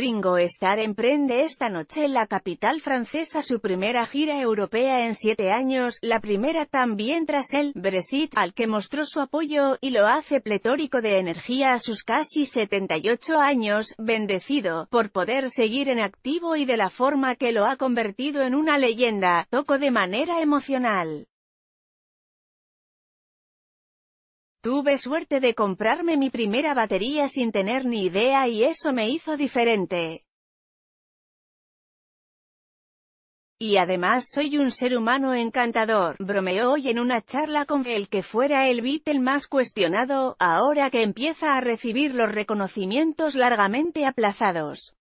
Ringo Starr emprende esta noche en la capital francesa su primera gira europea en siete años, la primera también tras el Brexit, al que mostró su apoyo, y lo hace pletórico de energía a sus casi 78 años, bendecido, por poder seguir en activo y de la forma que lo ha convertido en una leyenda, toco de manera emocional. Tuve suerte de comprarme mi primera batería sin tener ni idea y eso me hizo diferente. Y además soy un ser humano encantador, bromeó hoy en una charla con el que fuera el Beatle más cuestionado, ahora que empieza a recibir los reconocimientos largamente aplazados.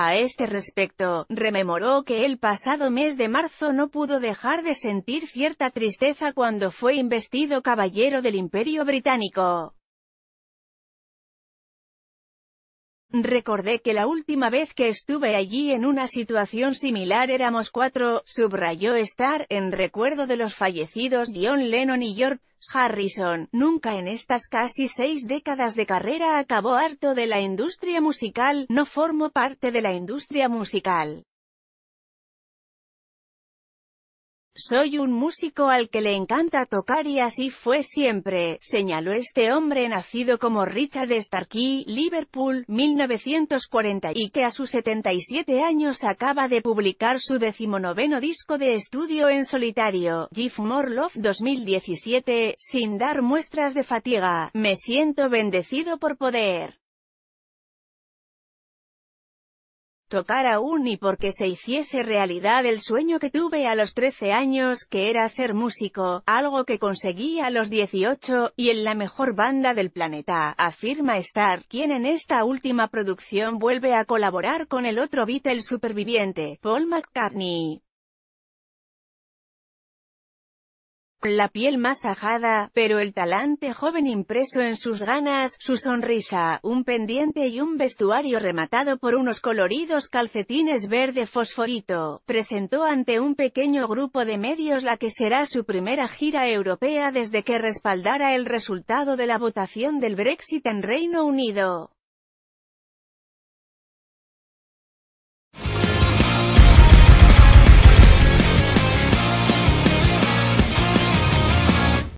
A este respecto, rememoró que el pasado mes de marzo no pudo dejar de sentir cierta tristeza cuando fue investido caballero del Imperio Británico. Recordé que la última vez que estuve allí en una situación similar éramos cuatro, subrayó Star, en recuerdo de los fallecidos John Lennon y George Harrison. Nunca en estas casi seis décadas de carrera acabó harto de la industria musical, no formó parte de la industria musical. Soy un músico al que le encanta tocar y así fue siempre, señaló este hombre nacido como Richard Starkey, Liverpool, 1940, y que a sus 77 años acaba de publicar su decimonoveno disco de estudio en solitario, Give More Love 2017, sin dar muestras de fatiga. Me siento bendecido por poder Tocar aún y porque se hiciese realidad el sueño que tuve a los 13 años, que era ser músico, algo que conseguí a los 18, y en la mejor banda del planeta, afirma Star, quien en esta última producción vuelve a colaborar con el otro Beatle superviviente, Paul McCartney. la piel más ajada, pero el talante joven impreso en sus ganas, su sonrisa, un pendiente y un vestuario rematado por unos coloridos calcetines verde fosforito, presentó ante un pequeño grupo de medios la que será su primera gira europea desde que respaldara el resultado de la votación del Brexit en Reino Unido.